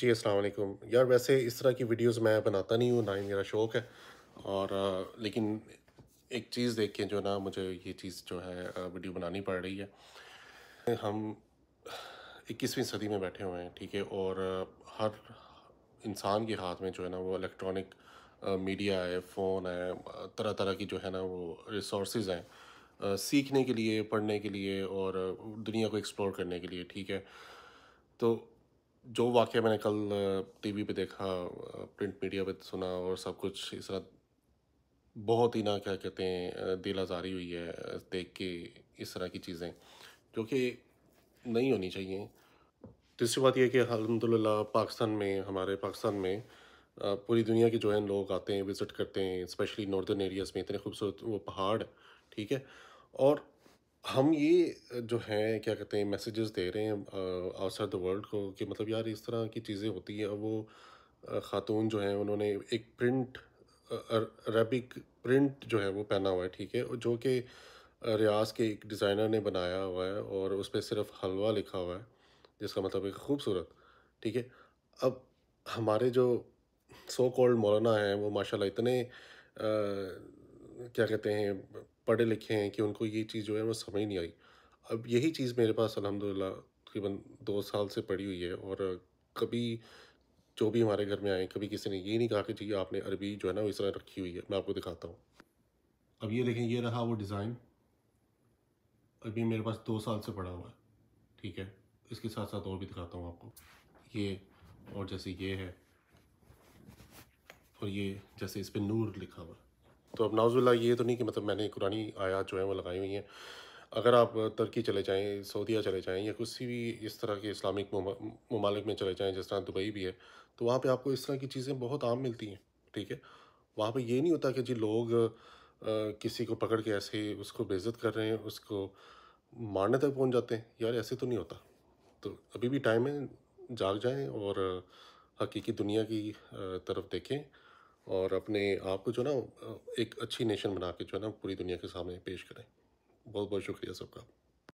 जी अस्सलाम वालेकुम यार वैसे इस तरह की वीडियोस मैं बनाता नहीं हूँ ना ही मेरा शौक़ है और आ, लेकिन एक चीज़ देख के जो ना मुझे ये चीज़ जो है वीडियो बनानी पड़ रही है हम इक्कीसवीं सदी में बैठे हुए हैं ठीक है और हर इंसान के हाथ में जो है ना वो इलेक्ट्रॉनिक मीडिया है फ़ोन है तरह तरह की जो है ना वो रिसोर्स हैं सीखने के लिए पढ़ने के लिए और दुनिया को एक्सप्लोर करने के लिए ठीक है तो जो वाक्य मैंने कल टीवी पे देखा प्रिंट मीडिया पे सुना और सब कुछ इस तरह बहुत ही ना क्या कहते हैं दिल आज़ारी हुई है देख के इस तरह की चीज़ें जो कि नहीं होनी चाहिए तीसरी बात यह कि अलहमदिल्ला पाकिस्तान में हमारे पाकिस्तान में पूरी दुनिया के जो है लोग आते हैं विज़िट करते हैं स्पेशली नॉर्दर्न एरियाज़ में इतने खूबसूरत वो पहाड़ ठीक है और हम ये जो हैं क्या कहते हैं मैसेजेस दे रहे हैं आउटसाइड द वर्ल्ड को कि मतलब यार इस तरह की चीज़ें होती हैं और वो ख़ातून जो हैं उन्होंने एक प्रिंट अरबिक प्रिंट जो है वो पहना हुआ है ठीक है जो कि रियाज के एक डिज़ाइनर ने बनाया हुआ है और उस पर सिर्फ हलवा लिखा हुआ है जिसका मतलब है खूबसूरत ठीक है अब हमारे जो सो कॉल्ड मौलाना हैं वो माशाल्लाह इतने आ, क्या कहते हैं पढ़े लिखे हैं कि उनको ये चीज़ जो है वो समझ नहीं आई अब यही चीज़ मेरे पास अलहमदिल्ला तकरीबन दो साल से पड़ी हुई है और कभी जो भी हमारे घर में आए कभी किसी ने ये नहीं कहा कि जी आपने अरबी जो है ना इस तरह रखी हुई है मैं आपको दिखाता हूँ अब ये देखें ये रहा वो डिज़ाइन अभी मेरे पास दो साल से पड़ा हुआ है ठीक है इसके साथ साथ और भी दिखाता हूँ आपको ये और जैसे ये है और ये जैसे इस पर नूर लिखा हुआ है तो अब नाजुल्ला ये तो नहीं कि मतलब मैंने कुरानी आयात जो है वो लगाई हुई हैं अगर आप तुर्की चले जाएँ सऊदिया चले जाएँ या किसी भी इस तरह के इस्लामिक ममालिक में चले जाएँ जिस तरह दुबई भी है तो वहाँ पर आपको इस तरह की चीज़ें बहुत आम मिलती हैं ठीक है वहाँ पर ये नहीं होता कि जी लोग आ, किसी को पकड़ के ऐसे उसको बेज़त कर रहे हैं उसको मारने तक पहुँच जाते हैं यार ऐसे तो नहीं होता तो अभी भी टाइम है जाग जाएं और हकीकी दुनिया की तरफ देखें और अपने आप को जो ना एक अच्छी नेशन बना के जो है ना पूरी दुनिया के सामने पेश करें बहुत बहुत शुक्रिया सबका